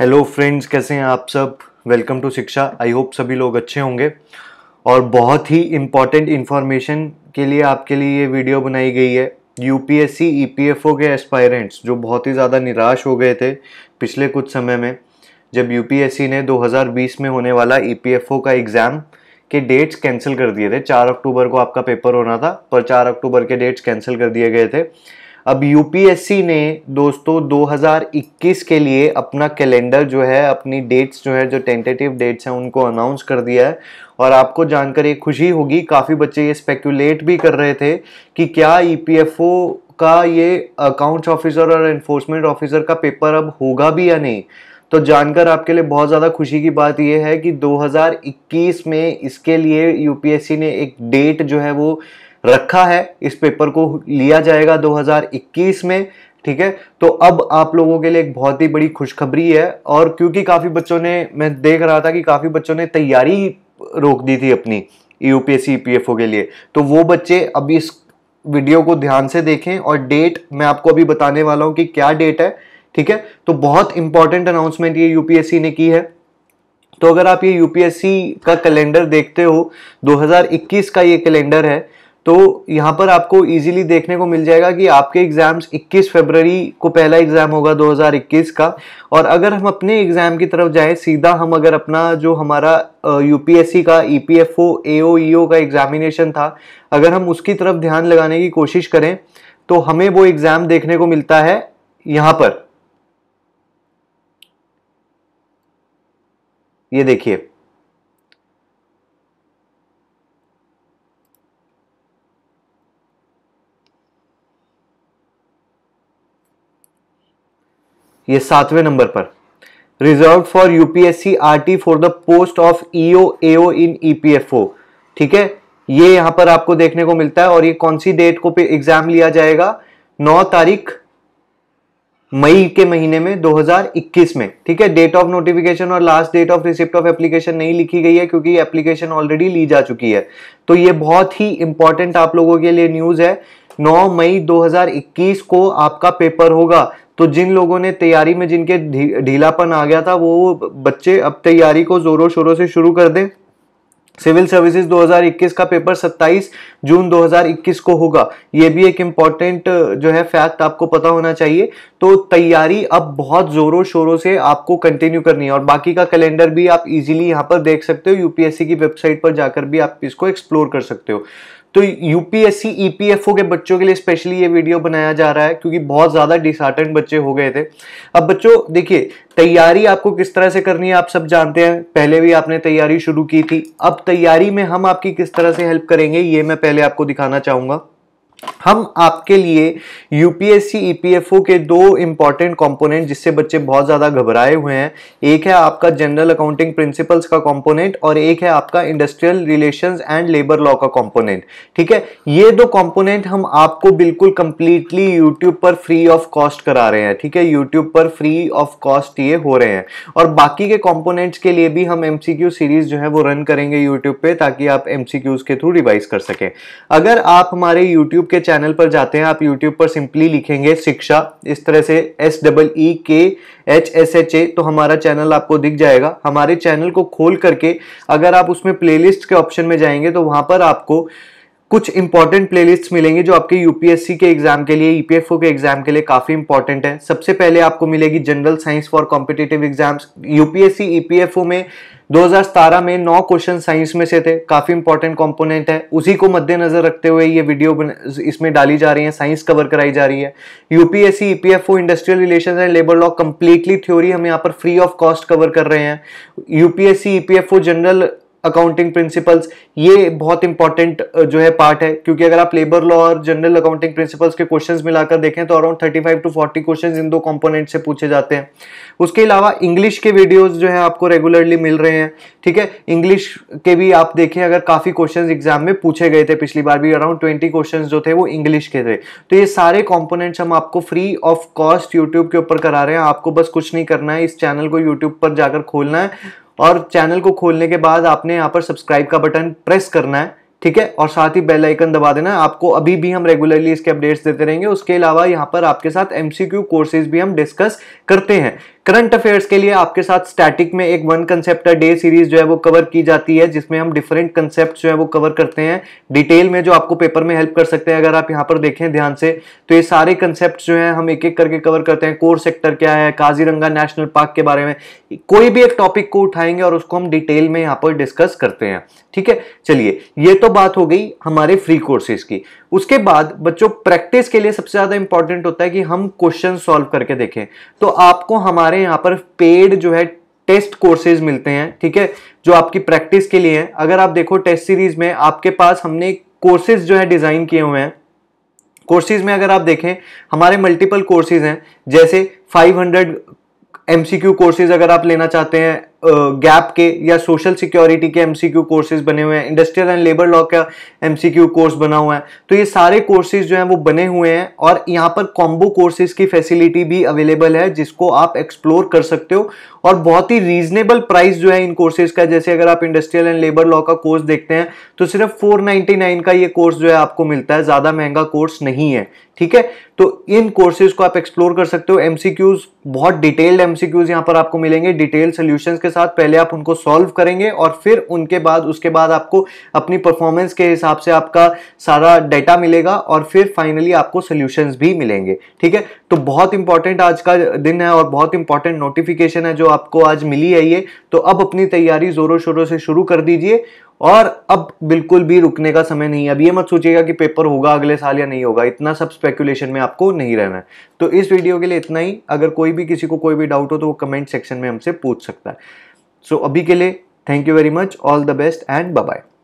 hello friends कैसे हैं आप सब वेलकम टू शिक्षा आई होप सभी लोग अच्छे होंगे और बहुत ही इम्पॉर्टेंट इन्फॉर्मेशन के लिए आपके लिए ये वीडियो बनाई गई है यूपीएससी ईपीएफओ e के एस्पायरेंट्स जो बहुत ही ज़्यादा निराश हो गए थे पिछले कुछ समय में जब यूपीएससी ने 2020 में होने वाला ईपीएफओ e का एग्ज़ाम के डेट्स कैंसिल कर दिए थे चार अक्टूबर को आपका पेपर होना था पर चार अक्टूबर के डेट्स कैंसिल कर दिए गए थे अब यूपीएससी ने दोस्तों 2021 के लिए अपना कैलेंडर जो है अपनी डेट्स जो है जो टेंटेटिव डेट्स हैं उनको अनाउंस कर दिया है और आपको जानकर ये खुशी होगी काफ़ी बच्चे ये स्पेकुलेट भी कर रहे थे कि क्या ई e का ये अकाउंट्स ऑफिसर और इन्फोर्समेंट ऑफिसर का पेपर अब होगा भी या नहीं तो जानकर आपके लिए बहुत ज़्यादा खुशी की बात यह है कि 2021 में इसके लिए यूपीएससी ने एक डेट जो है वो रखा है इस पेपर को लिया जाएगा 2021 में ठीक है तो अब आप लोगों के लिए एक बहुत ही बड़ी खुशखबरी है और क्योंकि काफ़ी बच्चों ने मैं देख रहा था कि काफ़ी बच्चों ने तैयारी रोक दी थी अपनी यूपीएससी पी के लिए तो वो बच्चे अब इस वीडियो को ध्यान से देखें और डेट मैं आपको अभी बताने वाला हूँ कि क्या डेट है ठीक है तो बहुत इंपॉर्टेंट अनाउंसमेंट ये यूपीएससी ने की है तो अगर आप ये यूपीएससी का कैलेंडर देखते हो 2021 का ये कैलेंडर है तो यहाँ पर आपको इजीली देखने को मिल जाएगा कि आपके एग्ज़ाम्स 21 फरवरी को पहला एग्ज़ाम होगा 2021 का और अगर हम अपने एग्ज़ाम की तरफ जाएं सीधा हम अगर अपना जो हमारा यूपीएससी का ईपीएफओ e एओईओ e का एग्ज़ामिनेशन था अगर हम उसकी तरफ ध्यान लगाने की कोशिश करें तो हमें वो एग्ज़ाम देखने को मिलता है यहां पर ये देखिए ये सातवें नंबर पर reserve for UPSC R T for the post of EO AO in EPFO ठीक है ये यहां पर आपको देखने को मिलता है और ये कौन सी डेट को पे एग्जाम लिया जाएगा नौ तारीख मई के महीने में 2021 में ठीक है डेट ऑफ नोटिफिकेशन और last date of receipt of application नहीं लिखी गई है क्योंकि एप्लीकेशन ऑलरेडी ली जा चुकी है तो ये बहुत ही इंपॉर्टेंट आप लोगों के लिए न्यूज़ है 9 मई 2021 को आपका पेपर होगा तो जिन लोगों ने तैयारी में जिनके ढीलापन आ गया था वो बच्चे अब तैयारी को जोरों शोरों से शुरू कर दें सिविल सर्विसेज 2021 का पेपर 27 जून 2021 को होगा ये भी एक इम्पॉर्टेंट जो है फैक्ट आपको पता होना चाहिए तो तैयारी अब बहुत ज़ोरों शोरों से आपको कंटिन्यू करनी है और बाकी का कैलेंडर भी आप इजीली यहाँ पर देख सकते हो यूपीएससी की वेबसाइट पर जाकर भी आप इसको एक्सप्लोर कर सकते हो तो यूपीएससी ईपीएफओ के बच्चों के लिए स्पेशली ये वीडियो बनाया जा रहा है क्योंकि बहुत ज़्यादा डिसहार्टन बच्चे हो गए थे अब बच्चों देखिए तैयारी आपको किस तरह से करनी है आप सब जानते हैं पहले भी आपने तैयारी शुरू की थी अब तैयारी में हम आपकी किस तरह से हेल्प करेंगे ये मैं पहले आपको दिखाना चाहूंगा हम आपके लिए यूपीएससी ईपीएफओ e के दो इंपॉर्टेंट कंपोनेंट जिससे बच्चे बहुत ज़्यादा घबराए हुए हैं एक है आपका जनरल अकाउंटिंग प्रिंसिपल्स का कंपोनेंट और एक है आपका industrial relations and labour law का कंपोनेंट ठीक है ये दो कंपोनेंट हम आपको बिल्कुल कंप्लीटली यूट्यूब पर फ्री ऑफ कॉस्ट करा रहे हैं ठीक है यूट्यूब पर फ्री ऑफ कॉस्ट ये हो रहे हैं और बाकी के कॉम्पोनेंट्स के लिए भी हम एम सीरीज जो है वो रन करेंगे यूट्यूब पर ताकि आप एम के थ्रू रिवाइज कर सकें अगर आप हमारे यूट्यूब के चैनल पर जाते हैं आप यूट्यूब पर सिंपली लिखेंगे शिक्षा इस तरह से एस डबल ई के एच एस एच ए तो हमारा चैनल आपको दिख जाएगा हमारे चैनल को खोल करके अगर आप उसमें प्लेलिस्ट के ऑप्शन में जाएंगे तो वहाँ पर आपको कुछ इंपॉर्टेंट प्लेलिस्ट मिलेंगे जो आपके यूपीएससी के एग्जाम के लिए ईपीएफओ e के एग्जाम के लिए काफी इंपॉर्टेंट है सबसे पहले आपको मिलेगी general science for competitive exams UPSC EPFO में 2017 में नौ क्वेश्चन साइंस में से थे काफ़ी इंपॉर्टेंट कंपोनेंट है उसी को मद्देनजर रखते हुए ये वीडियो इसमें डाली जा रही है साइंस कवर कराई जा रही है UPSC EPFO industrial relation and labour law completely theory हम यहाँ पर फ्री ऑफ कॉस्ट कवर कर रहे हैं UPSC EPFO general accounting principles ये बहुत इंपॉर्टेंट जो है पार्ट है क्योंकि अगर आप लेबर लॉ और जनरल अकाउंटिंग प्रिंसिपल्स के क्वेश्चंस मिलाकर देखें तो अराउंड 35 टू 40 क्वेश्चंस इन दो कंपोनेंट से पूछे जाते हैं उसके अलावा इंग्लिश के वीडियोस जो है आपको रेगुलरली मिल रहे हैं ठीक है इंग्लिश के भी आप देखें अगर काफ़ी क्वेश्चन एग्जाम में पूछे गए थे पिछली बार भी अराउंड ट्वेंटी क्वेश्चन जो थे वो इंग्लिश के थे तो ये सारे कॉम्पोनेंट्स हम आपको फ्री ऑफ कॉस्ट यूट्यूब के ऊपर करा रहे हैं आपको बस कुछ नहीं करना है इस चैनल को यूट्यूब पर जाकर खोलना है और चैनल को खोलने के बाद आपने यहाँ पर सब्सक्राइब का बटन प्रेस करना है ठीक है और साथ ही बेल आइकन दबा देना है आपको अभी भी हम रेगुलरली इसके अपडेट्स देते रहेंगे उसके अलावा यहाँ पर आपके साथ एमसीक्यू कोर्सेज भी हम डिस्कस करते हैं करंट अफेयर्स के लिए आपके साथ स्टैटिक में एक वन कंसेप्ट डे सीरीज जो है वो कवर की जाती है जिसमें हम डिफरेंट कंसेप्ट जो है वो कवर करते हैं डिटेल में जो आपको पेपर में हेल्प कर सकते हैं अगर आप यहाँ पर देखें ध्यान से तो ये सारे कंसेप्ट जो है हम एक एक करके कवर करते हैं कोर सेक्टर क्या है काजीरंगा नेशनल पार्क के बारे में कोई भी एक टॉपिक को उठाएंगे और उसको हम डिटेल में यहाँ पर डिस्कस करते हैं ठीक है चलिए ये तो बात हो गई हमारे फ्री कोर्सेज की उसके बाद बच्चों प्रैक्टिस के लिए सबसे ज्यादा इंपॉर्टेंट होता है कि हम क्वेश्चन सॉल्व करके देखें तो आपको हमारे सारे यहाँ पर पेड जो है टेस्ट कोर्सेज मिलते हैं ठीक है जो आपकी प्रैक्टिस के लिए हैं अगर आप देखो टेस्ट सीरीज में आपके पास हमने कोर्सेज जो है डिज़ाइन किए हुए हैं कोर्सेज में अगर आप देखें हमारे मल्टीपल कोर्सेज हैं जैसे 500 एमसीक्यू कोर्सेज अगर आप लेना चाहते हैं गैप के या सोशल सिक्योरिटी के एमसीक्यू कोर्सेज बने हुए हैं इंडस्ट्रियल एंड लेबर लॉ का एमसीक्यू कोर्स बना हुआ है तो ये सारे कोर्सेज जो हैं वो बने हुए हैं और यहाँ पर कॉम्बो कोर्सेज की फैसिलिटी भी अवेलेबल है जिसको आप एक्सप्लोर कर सकते हो और बहुत ही रीजनेबल प्राइस जो है इन कोर्सेज का जैसे अगर आप इंडस्ट्रियल एंड लेबर लॉ का कोर्स देखते हैं तो सिर्फ 499 का ये कोर्स जो है आपको मिलता है ज़्यादा महंगा कोर्स नहीं है ठीक है तो इन कोर्सेज को आप एक्सप्लोर कर सकते हो एमसीक्यूज बहुत डिटेल्ड एमसीक्यूज यहां पर आपको मिलेंगे डिटेल सोल्यूशन के साथ पहले आप उनको सॉल्व करेंगे और फिर उनके बाद उसके बाद आपको अपनी परफॉर्मेंस के हिसाब से आपका सारा डाटा मिलेगा और फिर फाइनली आपको सोल्यूशन भी मिलेंगे ठीक है तो बहुत इंपॉर्टेंट आज का दिन है और बहुत इंपॉर्टेंट नोटिफिकेशन है जो आप आपको आज मिली है ये तो अब अपनी तैयारी ज़ोरों शोरों से शुरू कर दीजिए और अब बिल्कुल भी रुकने का समय नहीं है अब ये मत सोचिएगा कि पेपर होगा अगले साल या नहीं होगा इतना सब स्पेकुलेशन में आपको नहीं रहना है तो इस वीडियो के लिए इतना ही अगर कोई भी किसी को कोई भी डाउट हो तो वो कमेंट सेक्शन में हमसे पूछ सकता है सो so, अभी के लिए thank you very much all the best and bye